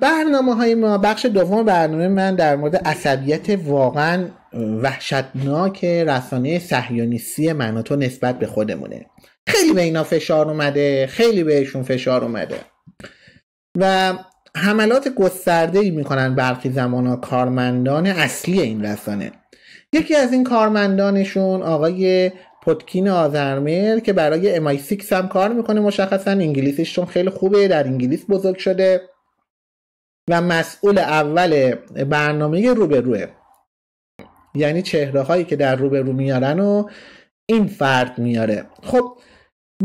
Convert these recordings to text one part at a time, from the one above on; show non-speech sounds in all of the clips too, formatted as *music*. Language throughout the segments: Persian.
برنامه های ما بخش دوم برنامه من در مورد عصبیت واقعا وحشتناک رسانه صهیونیستی من نسبت به خودمونه خیلی به اینا فشار اومده خیلی بهشون فشار اومده و حملات گسترده ای میکنن برخی زمان کارمندان اصلی این رسانه یکی از این کارمندانشون آقای پوتکین آزرمر که برای امای 6 هم کار میکنه مشخصا انگلیسیشون خیلی خوبه در انگلیس بزرگ شده و مسئول اول برنامه روبروه یعنی چهره هایی که در روبرو میارن و این فرد میاره خب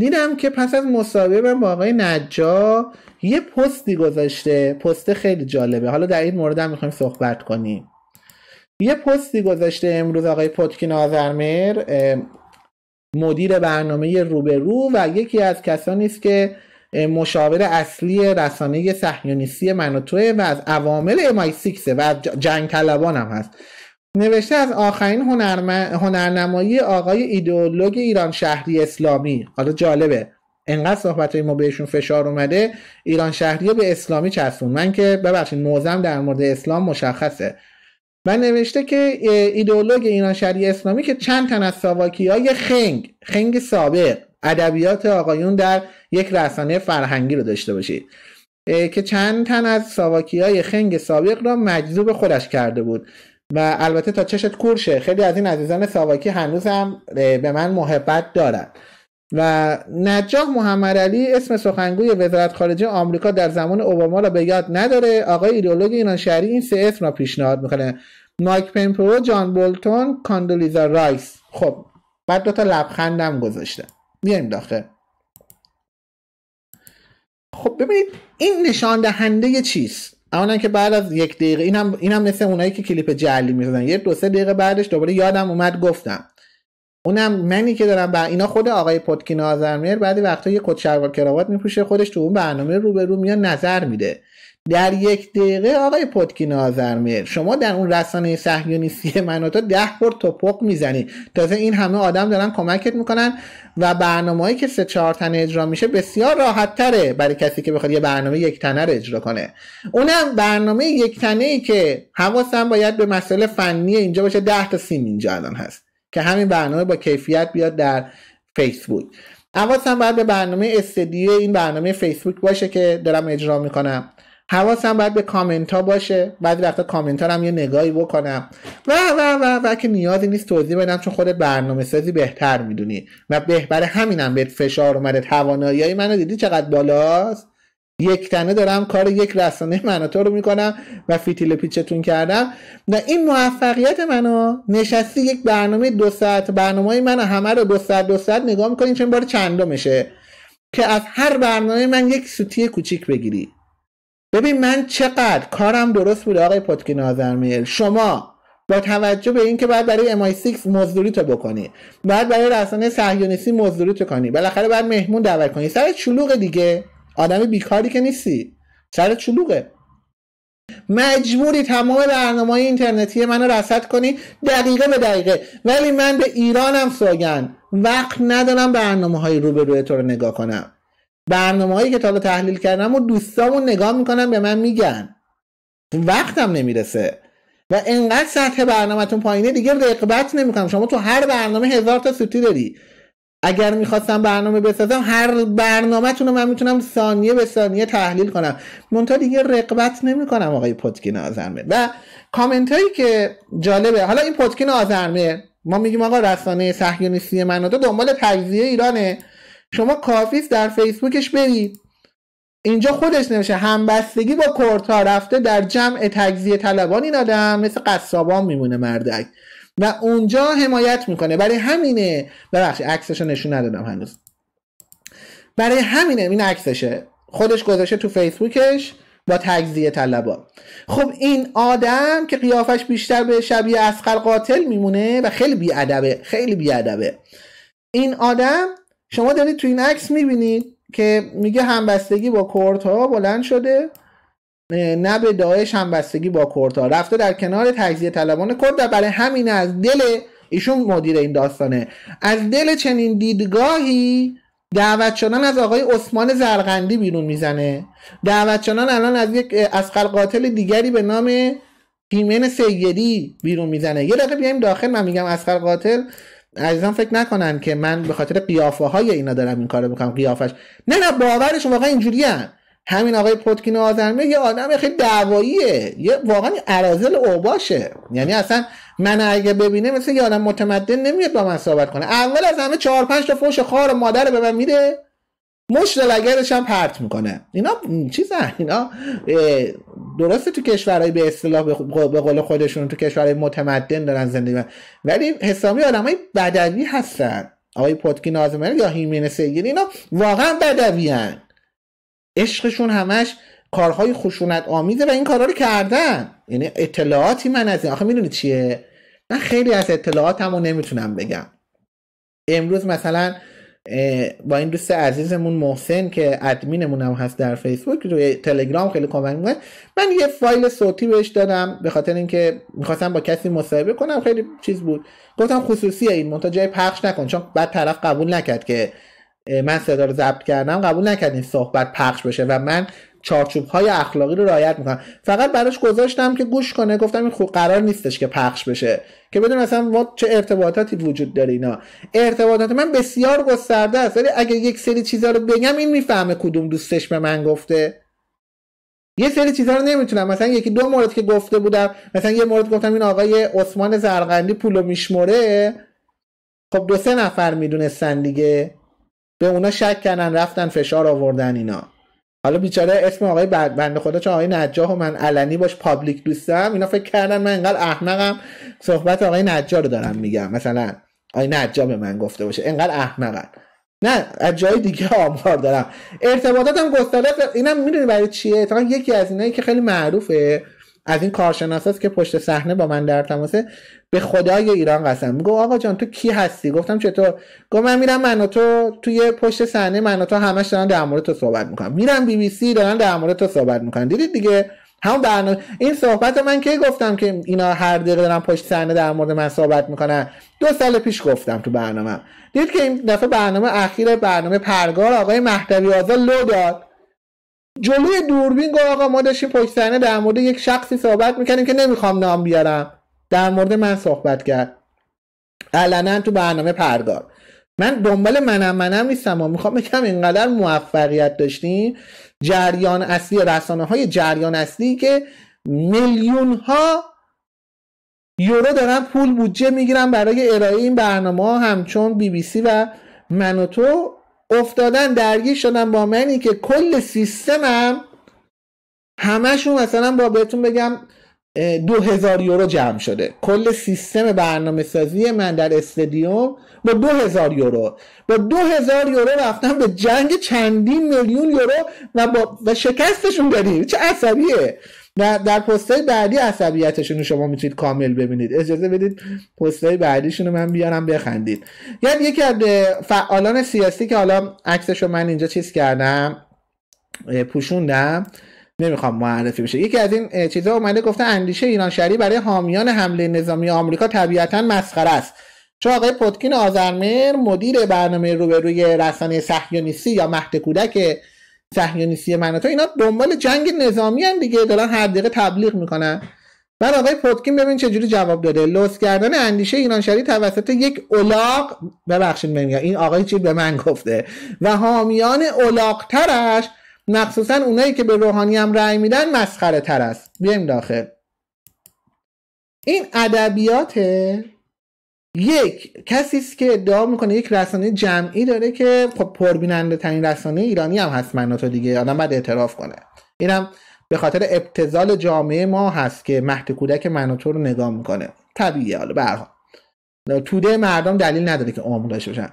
دیدم که پس از مصاحبه با آقای نجا یه پستی گذاشته پست خیلی جالبه حالا در این مورد هم میخوایم صحبت کنیم یه پستی گذاشته امروز آقای پتکین آذرمر مدیر برنامه روبرو و یکی از کسانی است که مشاور اصلی رسانه صهیونیستی من و از عوامل امای 6 و از جنگ طلبان هم هست نوشته از آخرین هنرنمایی آقای ایدئولوگ ایران شهری اسلامی حالا جالبه انقدر صحبت های ما بهشون فشار اومده ایران شهری به اسلامی چسبون من که ببخشید موزم در مورد اسلام مشخصه و نوشته که ایدئولوگ ایران شهری اسلامی که چند تن از ساواکی های خنگ خنگ سابق ادبیات آقایون در یک رسانه فرهنگی رو داشته باشید که چند تن از ساواکی های خنگ سابق را مجذوب خودش کرده بود و البته تا چشت کورشه خیلی از این عزیزان ساواکی هنوز هم به من محبت دارند و نجاح محمد علی اسم سخنگوی وزارت خارجه آمریکا در زمان اوباما را به یاد نداره آقای ایدئولوژی ایران شهری این سه اسم را پیشنهاد میکنه مایک پمپرو جان بولتون کاندولیزا رایس خب بعد دوتا لبخندم گذاشته بیایم داخل خب ببینید این نشان دهنده چیست اولا که بعد از یک دقیقه اینم اینم مثل اونایی که کلیپ جعلی میزنن یه دو سه دقیقه بعدش دوباره یادم اومد گفتم اونم منی که دارم بر اینا خود آقای پتکین آزرمیر بعدی وقتا یه کت شلوار کراوات میپوشه خودش تو اون برنامه روبرو میان نظر میده در یک دقیقه آقای پتکین آذرمر شما در اون رسانه صهیونیستی من و تو ده پر توپق میزنی تازه این همه آدم دارن کمکت میکنن و هایی که سه چهار تنه اجرا میشه بسیار راحت تره برای کسی که بخواد یه برنامه یک تنه رو اجرا کنه اونم برنامه یک تنه ای که حواسم باید به مسئله فنی اینجا باشه ده تا سیم اینجا الان هست که همین برنامه با کیفیت بیاد در فیسبوک حواسم باید به برنامه استدیو این برنامه فیسبوک باشه که دارم اجرا میکنم حواسم باید به کامنت ها باشه بعد وقتا کامنت ها هم یه نگاهی بکنم و و و و که نیازی نیست توضیح بدم چون خود برنامه سازی بهتر میدونی و بهبر همینم به فشار اومده توانایی منو دیدی چقدر بالاست یک تنه دارم کار یک رسانه تو رو میکنم و فیتیل پیچتون کردم و این موفقیت منو نشستی یک برنامه دو ساعت برنامه های همه رو دو ساعت دو ساعت نگاه میکنی چون بار میشه که از هر برنامه من یک سوتی کوچیک بگیری ببین من چقدر کارم درست بوده آقای پتکی میل شما با توجه به اینکه بعد برای MI6 مزدوری تو بکنی بعد برای رسانه صهیونیستی مزدوری تو کنی بالاخره باید مهمون دعوت کنی سر چلوغ دیگه آدم بیکاری که نیستی سر چلوغه مجبوری تمام برنامه اینترنتی منو رسد کنی دقیقه به دقیقه ولی من به ایرانم سوگن وقت ندارم برنامه های روبروی تو رو نگاه کنم برنامه هایی که تا تحلیل کردم و دوستامون نگاه میکنن به من میگن وقتم نمیرسه و انقدر سطح برنامهتون پایینه دیگه رقبت نمیکنم شما تو هر برنامه هزار تا سوتی داری اگر میخواستم برنامه بسازم هر برنامهتون رو من میتونم ثانیه به ثانیه تحلیل کنم منتها دیگه رقبت نمیکنم آقای پتکین آزرمه و کامنت هایی که جالبه حالا این پتکین آزرمه ما میگیم آقا رسانه صهیونیستی دو دنبال تجزیه ایرانه شما کافیس در فیسبوکش برید اینجا خودش نوشته همبستگی با کورتا رفته در جمع تجزیه طلبان این آدم مثل قصابان میمونه مردک و اونجا حمایت میکنه برای همینه ببخشید رو نشون ندادم هنوز برای همینه این عکسشه خودش گذاشته تو فیسبوکش با تجزیه طلبان خب این آدم که قیافش بیشتر به شبیه اسخر قاتل میمونه و خیلی بیادبه خیلی بیادبه این آدم شما دارید تو این عکس میبینید که میگه همبستگی با ها بلند شده نه به داعش همبستگی با ها رفته در کنار تجزیه طلبان کرد برای همین از دل ایشون مدیر این داستانه از دل چنین دیدگاهی دعوت شدن از آقای عثمان زرقندی بیرون میزنه دعوت شدن الان از یک اسقر قاتل دیگری به نام پیمین سیدی بیرون میزنه یه دقیقه بیایم داخل من میگم اسقر قاتل عزیزان فکر نکنن که من به خاطر قیافه های اینا دارم این کارو میکنم قیافش نه نه باورشون واقعا اینجوریه هم. همین آقای پوتکین آزرمه یه آدم خیلی دعواییه یه واقعا ارازل اوباشه یعنی اصلا من اگه ببینه مثل یه آدم متمدن نمیاد با من صحبت کنه اول از همه چهار پنج تا فوش خار مادر به من میده مشت لگرش هم پرت میکنه اینا چیزن اینا درسته تو کشورهای به اصطلاح به قول خودشون تو کشورهای متمدن دارن زندگی من. ولی حسابی های بدوی هستن آقای پتکی نازمانی یا هیمین سیگیر اینا واقعا بدوی هن. عشقشون همش کارهای خشونت آمیزه و این کارا رو کردن یعنی اطلاعاتی من از این آخه میدونی چیه من خیلی از رو نمیتونم بگم امروز مثلا با این دوست عزیزمون محسن که ادمینمون هم هست در فیسبوک روی تلگرام خیلی کمک میکنه من یه فایل صوتی بهش دادم به خاطر اینکه میخواستم با کسی مصاحبه کنم خیلی چیز بود گفتم خصوصی این منتها جای پخش نکن چون بعد طرف قبول نکرد که من صدا رو ضبط کردم قبول نکرد این صحبت پخش بشه و من چارچوب های اخلاقی رو رعایت میکنن فقط براش گذاشتم که گوش کنه گفتم این خوب قرار نیستش که پخش بشه که بدون اصلا ما چه ارتباطاتی وجود داره اینا ارتباطات من بسیار گسترده است ولی اگه یک سری چیزها رو بگم این میفهمه کدوم دوستش به من گفته یه سری چیزها رو نمیتونم مثلا یکی دو مورد که گفته بودم مثلا یه مورد گفتم این آقای عثمان زرقندی پولو میشموره خب دو سه نفر میدونستن دیگه به اونا شک کردن رفتن فشار آوردن اینا حالا بیچاره اسم آقای بنده خدا چون آقای نجاه و من علنی باش پابلیک دوستم اینا فکر کردن من انقدر احمقم صحبت آقای نجاح رو دارم میگم مثلا آقای نجاح به من گفته باشه انقدر احمقم نه از جای دیگه آمار دارم ارتباطاتم گسترده اینم میدونی برای چیه اتفاقا یکی از اینایی که خیلی معروفه از این هست که پشت صحنه با من در تماسه به خدای ایران قسم میگو آقا جان تو کی هستی گفتم چطور گفت من میرم من و تو توی پشت صحنه من تو همش دارن در مورد تو صحبت میکنم میرم بی بی سی دارن در مورد تو صحبت میکنن دیدید دیگه همون برنامه این صحبت من کی گفتم که اینا هر دقیقه دارن پشت صحنه در مورد من صحبت میکنن دو سال پیش گفتم تو برنامه دید که این دفعه برنامه اخیر برنامه پرگار آقای مهدوی آزاد لو داد جلوی دوربین گفت آقا ما داشتیم پشت صحنه در مورد یک شخصی صحبت میکنیم که نمیخوام نام بیارم در مورد من صحبت کرد علنا تو برنامه پردار من دنبال منم منم نیستم و میخوام بگم اینقدر موفقیت داشتیم جریان اصلی رسانه های جریان اصلی که میلیون ها یورو دارن پول بودجه میگیرن برای ارائه این برنامه ها همچون بی بی سی و من و تو افتادن درگیر شدن با منی که کل سیستمم همشون مثلا با بهتون بگم دو هزار یورو جمع شده کل سیستم برنامه سازی من در استادیوم با دو هزار یورو با دو هزار یورو رفتم به جنگ چندین میلیون یورو و, با و شکستشون داریم چه عصبیه در در های بعدی عصبیتشون رو شما میتونید کامل ببینید اجازه بدید پستای بعدیشون رو من بیارم بخندید یعنی یکی از فعالان سیاسی که حالا عکسش رو من اینجا چیز کردم پوشوندم نمیخوام معرفی بشه یکی از این چیزا اومده گفته اندیشه ایران شهری برای حامیان حمله نظامی آمریکا طبیعتا مسخره است چون آقای پتکین آزرمر مدیر برنامه روبروی رسانه صهیونیستی یا مهد کودک صهیونیستی من تو اینا دنبال جنگ نظامی هم دیگه دارن هر دقیقه تبلیغ میکنن بعد آقای پوتکین ببین چه جوری جواب داده لوس کردن اندیشه شری توسط یک اولاق ببخشید نمیگم این آقای چی به من گفته و حامیان ترش مخصوصا اونایی که به روحانی هم رأی میدن مسخره تر است بیایم داخل این ادبیات یک کسی است که ادعا میکنه یک رسانه جمعی داره که خب پربیننده ترین رسانه ایرانی هم هست من تو دیگه آدم باید اعتراف کنه اینم به خاطر ابتزال جامعه ما هست که مهد کودک مناتو رو نگاه میکنه طبیعیه حالا به توده مردم دلیل نداره که عمر داشته باشن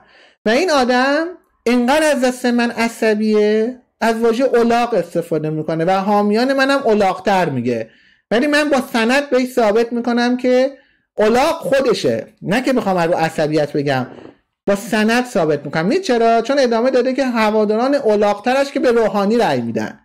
و این آدم انقدر از دست من عصبیه از واژه اولاق استفاده میکنه و حامیان منم اولاقتر میگه ولی من با سند بهش ثابت میکنم که اولاق خودشه نه که بخوام رو عصبیت بگم با سند ثابت میکنم می چرا چون ادامه داده که هواداران اولاقترش که به روحانی رای میدن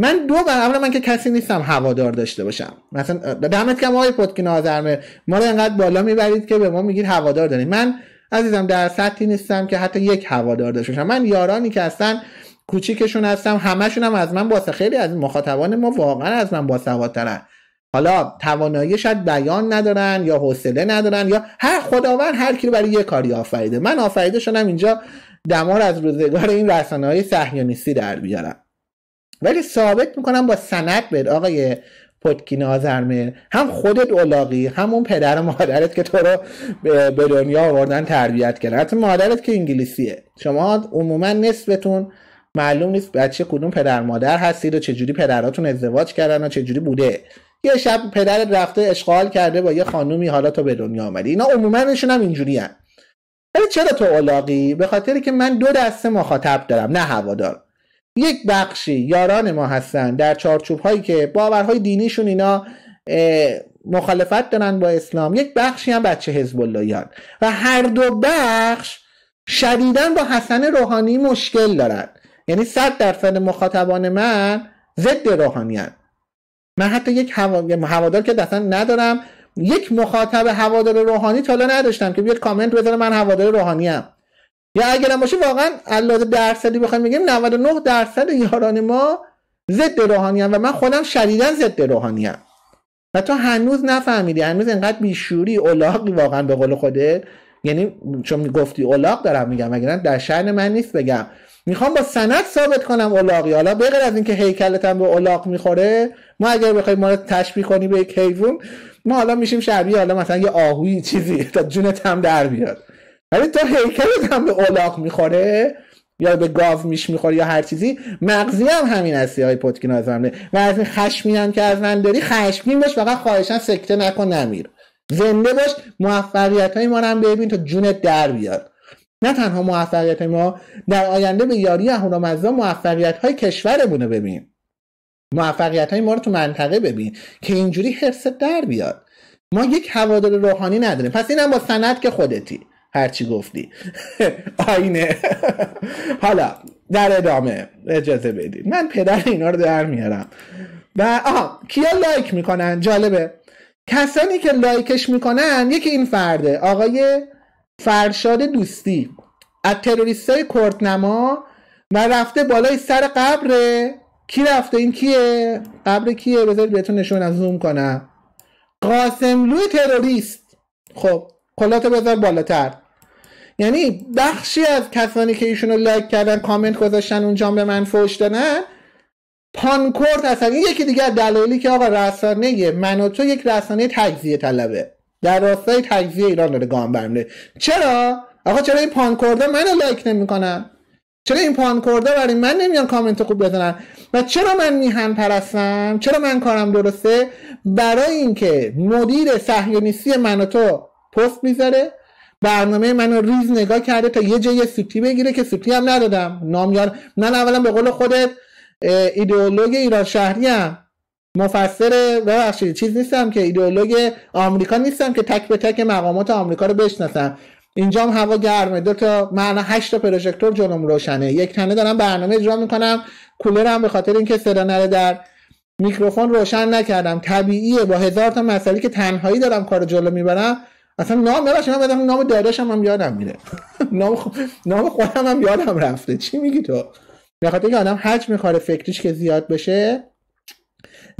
من دو بر اول من که کسی نیستم هوادار داشته باشم مثلا دمت کم آقای پتکین آزرمه ما رو انقدر بالا میبرید که به ما میگید هوادار دارید من عزیزم در سطحی نیستم که حتی یک هوادار داشته باشم من یارانی که هستن کوچیکشون هستم همشون هم از من باسه خیلی از مخاطبان ما واقعا از من باسوادترن حالا توانایی شاید بیان ندارن یا حوصله ندارن یا هر خداوند هر کی رو برای یه کاری آفریده من آفریده شدم اینجا دمار از روزگار این رسانه های صهیونیستی در بیارم ولی ثابت میکنم با سند به آقای پتکین آزرمه هم خودت اولاقی همون پدر و مادرت که تو رو به دنیا آوردن تربیت کردن حتی مادرت که انگلیسیه شما عموما نصفتون معلوم نیست بچه کدوم پدر مادر هستید و چجوری پدراتون ازدواج کردن و جوری بوده یه شب پدر رفته اشغال کرده با یه خانومی حالا تو به دنیا آمدی اینا عمومنشون هم اینجوری ولی چرا تو اولاقی به خاطر که من دو دسته مخاطب دارم نه هوادار یک بخشی یاران ما هستن در چارچوب هایی که باورهای دینیشون اینا مخالفت دارن با اسلام یک بخشی هم بچه حزب و هر دو بخش شدیدا با حسن روحانی مشکل دارن یعنی صد درصد مخاطبان من ضد روحانیان من حتی یک هوا... هوادار که اصلا ندارم یک مخاطب هوادار روحانی تالا نداشتم که بیاد کامنت بذاره من هوادار روحانی یا اگرم باشه واقعا علاوه درصدی بخوایم بگیم 99 درصد یاران ما ضد روحانی و من خودم شدیدا ضد روحانی هم. و تو هنوز نفهمیدی هنوز انقدر بیشوری اولاقی واقعا به قول خوده یعنی چون گفتی اولاق دارم میگم اگر در شهر من نیست بگم میخوام با سند ثابت کنم اولاقی حالا بغیر از اینکه هیکلت هم به اولاق میخوره ما اگر بخوایم ما رو تشبیه کنی به یک حیوان ما حالا میشیم شبیه حالا مثلا یه آهوی چیزی *laughs* تا جونت هم در بیاد ولی تو هیکلت هم به اولاق میخوره یا به گاو میش میخوره یا هر چیزی مغزی هم همین هستی های پتکین از و از این خشمی هم که از من داری خشمین باش فقط خواهشن سکته نکن نمیر زنده باش موفقیت های ما هم ببین تا جونت در بیاد نه تنها موفقیت ما در آینده به یاری اهورامزدا موفقیت های کشورمونه ببین موفقیت های ما رو تو منطقه ببین که اینجوری حرس در بیاد ما یک هوادار روحانی نداریم پس اینم با سند که خودتی هرچی گفتی *laughs* آینه *laughs* حالا در ادامه اجازه بدید من پدر اینا رو در میارم و آها کیا لایک میکنن جالبه کسانی که لایکش میکنن یکی این فرده آقای فرشاد دوستی از تروریست های کردنما و رفته بالای سر قبره کی رفته این کیه قبر کیه بذارید بهتون نشون از زوم کنم قاسملو تروریست خب کلاتو بذار بالاتر یعنی بخشی از کسانی که ایشونو لایک کردن کامنت گذاشتن اونجا به من فوش دادن پانکورت این یکی دیگر دلایلی که آقا رسانه من تو یک رسانه تجزیه طلبه در راستای تجزیه ایران داره گام برمیده چرا آقا چرا این پانکوردا منو لایک نمیکنن چرا این پانکوردا برای من نمیان کامنت خوب بزنن و چرا من میهن پرستم چرا من کارم درسته برای اینکه مدیر صهیونیستی من تو پست میذاره برنامه منو ریز نگاه کرده تا یه جای سوتی بگیره که سوتی هم ندادم نامیار من اولا به قول خودت ایدئولوگ ایران شهری هم. مفسر ببخشید چیز نیستم که ایدئولوگ آمریکا نیستم که تک به تک مقامات آمریکا رو بشناسم اینجا هم هوا گرمه دو تا معنا هشت تا پروژکتور جلوم روشنه یک تنه دارم برنامه اجرا میکنم هم به خاطر اینکه صدا نره در میکروفون روشن نکردم طبیعیه با هزار تا مسئله که تنهایی دارم کار جلو میبرم اصلا نام ببخشید من بدم نام داداشم هم یادم میره *laughs* نام خ... نام خودم هم یادم رفته چی میگی تو به خاطر اینکه آدم حج میخوره فکریش که زیاد بشه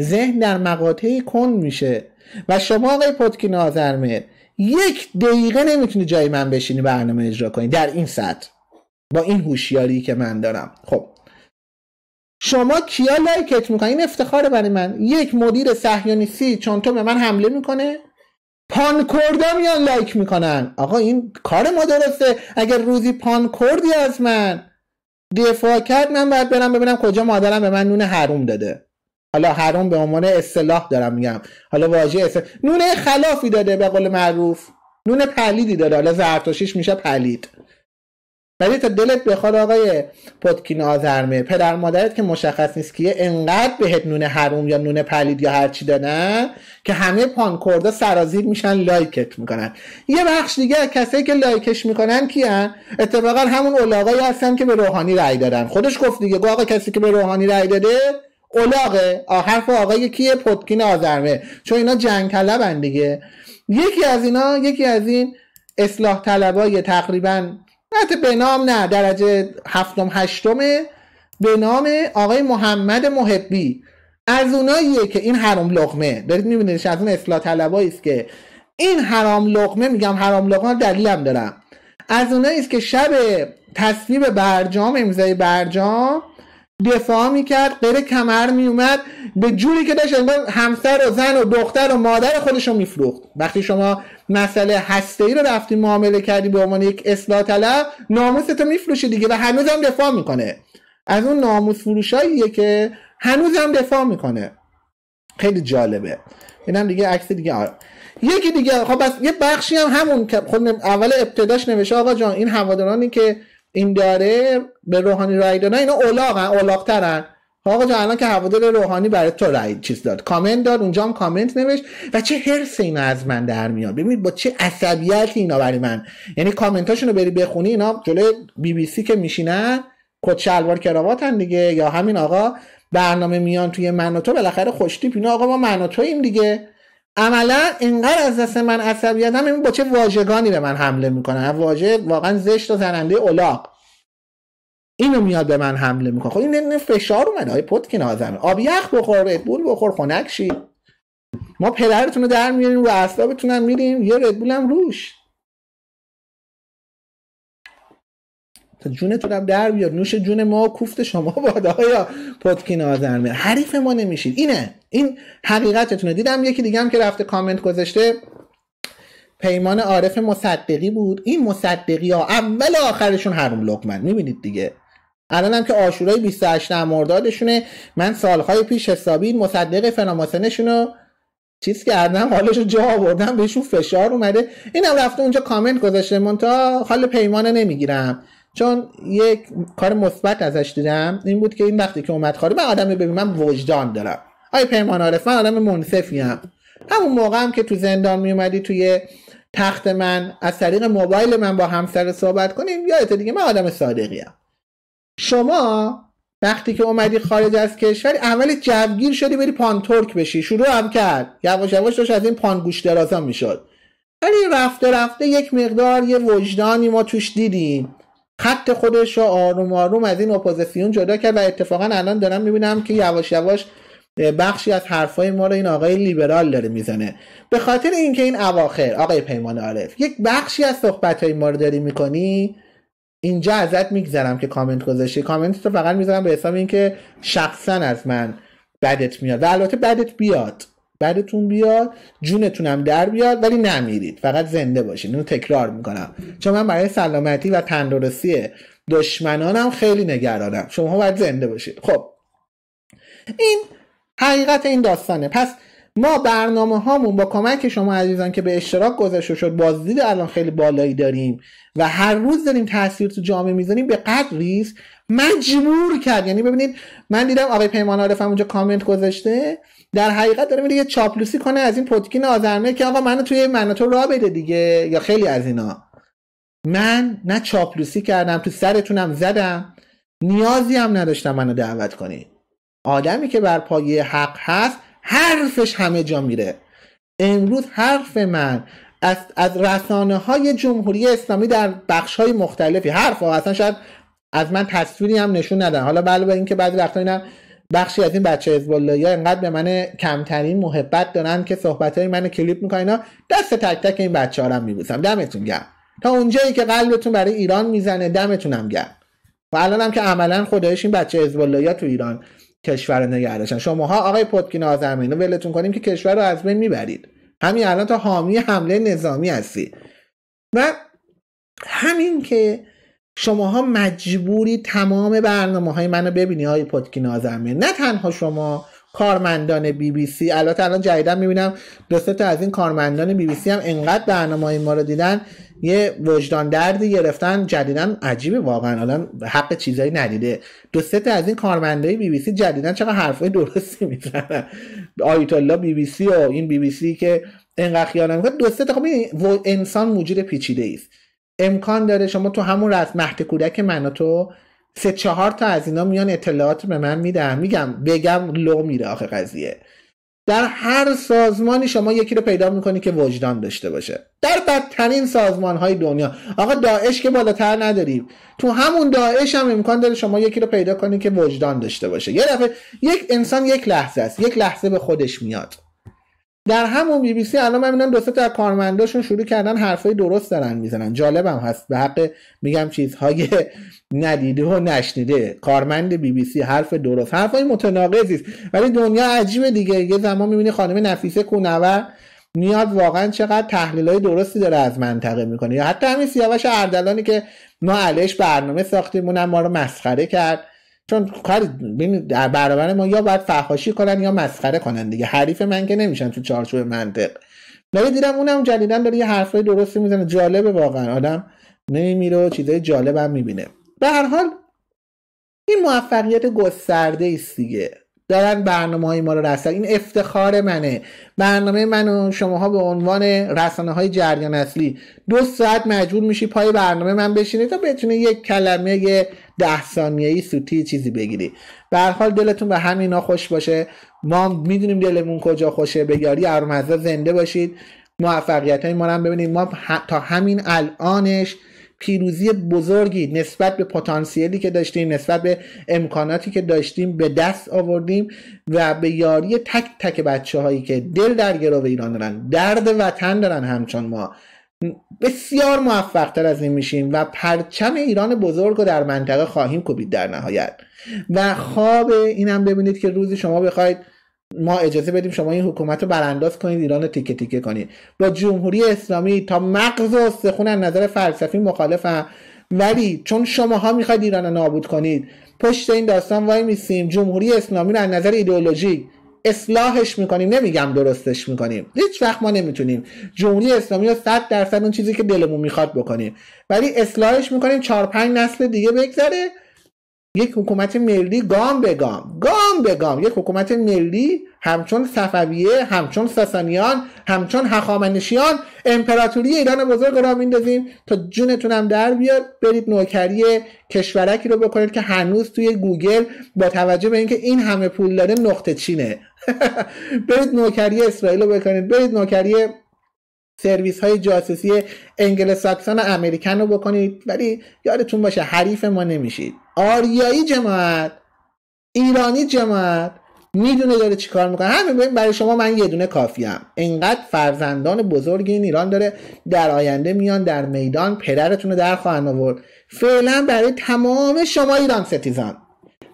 ذهن در مقاطعی کند میشه و شما آقای پتکین آزرمه یک دقیقه نمیتونی جای من بشینی برنامه اجرا کنی در این سطح با این هوشیاری که من دارم خب شما کیا لایکت میکنی این افتخار برای من یک مدیر صهیونیستی چون تو به من حمله میکنه پانکوردا میان لایک میکنن آقا این کار ما درسته اگر روزی پانکوردی از من دفاع کرد من باید برم ببینم کجا مادرم به من نون حروم داده حالا هرون به عنوان اصطلاح دارم میگم حالا واژه اصطلاح... نونه خلافی داده به قول معروف نون پلیدی داره حالا زرتشتیش میشه پلید ولی تا دلت بخواد آقای پتکین آزرمه پدر مادرت که مشخص نیست کیه انقدر بهت نون حروم یا نون پلید یا هرچی دادن که همه پانکوردا سرازیر میشن لایکت میکنن یه بخش دیگه کسایی که لایکش میکنن کیان اتفاقا همون اولاغایی هستن که به روحانی رأی دادن خودش گفت دیگه آقا کسی که به روحانی رأی داده اولاغه حرف آقای کیه پتکین آزرمه چون اینا جنگ طلبن دیگه یکی از اینا یکی از این اصلاح طلبای تقریبا حتی به نام نه درجه هفتم هشتمه به نام آقای محمد محبی از اوناییه که این حرام لغمه دارید میبینیدش از اون اصلاح طلبایی است که این حرام لغمه میگم حرام لقمه دلیلم دارم از اونایی که شب تصویب برجام امزای برجام دفاع میکرد غیر کمر میومد به جوری که داشت همسر و زن و دختر و مادر خودش رو میفروخت وقتی شما مسئله هسته ای رو رفتی معامله کردی به عنوان یک اصلاح طلب ناموستو میفروشی دیگه و هنوزم دفاع میکنه از اون ناموس فروشاییه که هنوزم دفاع میکنه خیلی جالبه اینم دیگه عکس دیگه آره. یکی دیگه خب بس یه بخشی هم همون که خب اول ابتداش نوشته آقا جان این هوادارانی که این داره به روحانی رای نه اینا اولاغن ترن آقا جان الان که هوادار روحانی برای تو رای چیز داد کامنت داد اونجا هم کامنت نوشت و چه حرس اینا از من در میاد ببینید با چه عصبیتی اینا برای من یعنی کامنتاشونو رو بری بخونی اینا جلوی بی بی سی که میشینن کت شلوار کراواتن دیگه یا همین آقا برنامه میان توی من و تو بالاخره خوشتیپ اینا آقا ما من دیگه عملا انقدر از دست من عصبیتم این با چه واژگانی به من حمله میکنه واژه واقعا زشت و زننده اولاق اینو میاد به من حمله میکنه خب این فشار اومده های پتک نازمه آب یخ بخور ردبول بخور خنک شی ما پدرتون رو در میاریم رو اصلابتون هم میریم یه ردبول هم روش تا جونتون هم در بیاد نوش جون ما کوفت شما باد آیا پتکین آزرمه حریف ما نمیشید اینه این حقیقتتونه دیدم یکی دیگه هم که رفته کامنت گذاشته پیمان عارف مصدقی بود این مصدقی ها اول آخرشون هرون لقمن میبینید دیگه الان هم که آشورای 28 مردادشونه من سالهای پیش حسابی مصدق فناماسنشون رو چیز کردم حالش رو جا آوردم بهشون فشار اومده اینم رفته اونجا کامنت گذاشته تا حال پیمانه نمیگیرم چون یک کار مثبت ازش دیدم این بود که این وقتی که اومد خارج من آدم ببین من وجدان دارم آی پیمان عارف من آدم منصفی هم. همون موقع هم که تو زندان می اومدی توی تخت من از طریق موبایل من با همسر صحبت کنیم یادت دیگه من آدم صادقی هم. شما وقتی که اومدی خارج از کشور اول جوگیر شدی بری پانتورک بشی شروع هم کرد یواش یواش داشت از این گوش درازا میشد ولی رفته رفته یک مقدار یه وجدانی ما توش دیدیم خط خودش رو آروم آروم از این اپوزیسیون جدا کرد و اتفاقا الان دارم میبینم که یواش یواش بخشی از حرفای ما رو این آقای لیبرال داره میزنه به خاطر اینکه این اواخر آقای پیمان عارف یک بخشی از صحبتهای ما رو داری میکنی اینجا ازت میگذرم که کامنت گذاشتی کامنت رو فقط میذارم به حساب اینکه شخصا از من بدت میاد و البته بدت بیاد بدتون بیاد جونتونم در بیاد ولی نمیرید فقط زنده باشین اینو تکرار میکنم چون من برای سلامتی و تندرستی دشمنانم خیلی نگرانم شما باید زنده باشید خب این حقیقت این داستانه پس ما برنامه هامون با کمک شما عزیزان که به اشتراک گذاشته شد بازدید الان خیلی بالایی داریم و هر روز داریم تاثیر تو جامعه میذاریم به قدری مجبور کرد یعنی ببینید من دیدم آقای پیمان عارف اونجا کامنت گذاشته در حقیقت داره میگه چاپلوسی کنه از این پتکین آزرمه که آقا منو توی مناتو را بده دیگه یا خیلی از اینا من نه چاپلوسی کردم تو سرتونم زدم نیازی هم نداشتم منو دعوت کنی آدمی که بر پایه حق هست حرفش همه جا میره امروز حرف من از, از رسانه های جمهوری اسلامی در بخش های مختلفی حرف ها اصلا شاید از من تصویری هم نشون ندن حالا علاوه اینکه بعضی وقتا اینا بخشی از این بچه حزب یا انقدر به من کمترین محبت دارن که صحبت های من کلیپ میکنن دست تک تک این بچه ها رو میبوسم دمتون گرم تا اونجایی که قلبتون برای ایران میزنه دمتونم گرم و الان هم که عملا خدایش این بچه حزب تو ایران کشور نگردشن شماها آقای پتکین رو ولتون کنیم که کشور رو از بین میبرید همین الان تا حامی حمله نظامی هستی و همین که شماها مجبوری تمام برنامه های منو ببینی های پتکی نازمه نه تنها شما کارمندان بی بی سی البته الان جدیدا میبینم دو تا از این کارمندان بی بی سی هم انقدر برنامه های ما رو دیدن یه وجدان دردی گرفتن جدیدا عجیبه واقعا الان حق چیزایی ندیده دو سه تا از این کارمندای بی بی سی جدیدا چقدر حرفای درستی میزنن آیت الله بی بی سی و این بی بی سی که انقدر خیانت میکنه دو سه تا خب انسان موجود پیچیده است امکان داره شما تو همون رز مهد کودک من تو سه چهار تا از اینا میان اطلاعات به من میدن میگم بگم لو میره آخه قضیه در هر سازمانی شما یکی رو پیدا میکنی که وجدان داشته باشه در بدترین سازمان های دنیا آقا داعش که بالاتر نداریم تو همون داعش هم امکان داره شما یکی رو پیدا کنی که وجدان داشته باشه یه دفعه یک انسان یک لحظه است یک لحظه به خودش میاد در همون بی بی سی الان من دو سه تا کارمنداشون شروع کردن حرفای درست دارن میزنن جالبم هست به حق میگم چیزهای ندیده و نشنیده کارمند بی بی سی حرف درست حرفای متناقضی است ولی دنیا عجیبه دیگه یه زمان میبینی خانم نفیسه کونور میاد واقعا چقدر تحلیل های درستی داره از منطقه میکنه یا حتی همین سیاوش اردلانی که ما علش برنامه ساختیم اونم ما رو مسخره کرد چون کاری در برابر ما یا باید فحاشی کنن یا مسخره کنن دیگه حریف من که نمیشن تو چارچوب منطق ولی دیدم اونم جدیدا داره یه حرفای درستی میزنه جالبه واقعا آدم نمیمیره و چیزای جالبم میبینه به هر حال این موفقیت گسترده است دیگه دارن برنامه های ما رو رسن این افتخار منه برنامه من و شماها به عنوان رسانه های جریان اصلی دو ساعت مجبور میشی پای برنامه من بشینی تا بتونی یک کلمه یه ده ثانیه سوتی چیزی بگیری به دلتون به همین خوش باشه ما میدونیم دلمون کجا خوشه به یاری زنده باشید موفقیت های ما هم ببینید ما تا همین الانش پیروزی بزرگی نسبت به پتانسیلی که داشتیم نسبت به امکاناتی که داشتیم به دست آوردیم و به یاری تک تک بچه هایی که دل در گرو ایران دارن درد وطن دارن همچون ما بسیار تر از این میشیم و پرچم ایران بزرگ رو در منطقه خواهیم کوبید در نهایت و خواب اینم ببینید که روزی شما بخواید ما اجازه بدیم شما این حکومت رو برانداز کنید ایران رو تیکه تیکه کنید با جمهوری اسلامی تا مغز و استخون از نظر فلسفی مخالفم ولی چون شماها میخواید ایران رو نابود کنید پشت این داستان وای میسیم جمهوری اسلامی رو از نظر ایدئولوژی اصلاحش میکنیم نمیگم درستش میکنیم هیچ وقت ما نمیتونیم جمهوری اسلامی رو صد درصد اون چیزی که دلمون میخواد بکنیم ولی اصلاحش میکنیم چهار پنج نسل دیگه بگذره یک حکومت ملی گام به گام گام به گام یک حکومت ملی همچون صفویه همچون ساسانیان همچون هخامنشیان امپراتوری ایران بزرگ را میندازیم تا جونتونم در بیاد برید نوکری کشورکی رو بکنید که هنوز توی گوگل با توجه به اینکه این همه پول داره نقطه چینه *laughs* برید نوکری اسرائیل رو بکنید برید نوکری سرویس های جاسوسی انگلساکسان و امریکن رو بکنید ولی یادتون باشه حریف ما نمیشید آریایی جماعت ایرانی جماعت میدونه داره چیکار میکنه همین برای شما من یه دونه کافیم انقدر فرزندان بزرگ این ایران داره در آینده میان در میدان پدرتون رو در خواهند آورد فعلا برای تمام شما ایران ستیزان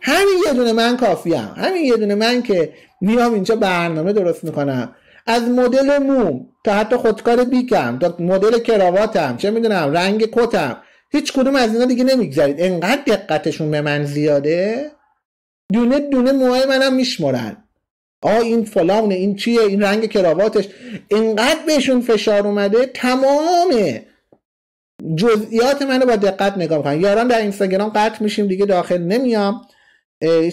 همین یه دونه من کافیم همین یه دونه من که میام اینجا برنامه درست میکنم از مدل موم تا حتی خودکار بیکم تا مدل کراواتم چه میدونم رنگ کتم هیچ کدوم از اینا دیگه نمیگذرید انقدر دقتشون به من زیاده دونه دونه موهای منم میشمرن آ این فلانه این چیه این رنگ کراواتش انقدر بهشون فشار اومده تمام جزئیات منو با دقت نگاه میکنن یاران در اینستاگرام قطع میشیم دیگه داخل نمیام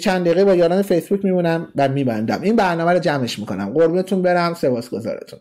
چند دقیقه با یاران فیسبوک میمونم و میبندم این برنامه رو جمعش میکنم قربونتون برم سپاسگزارتون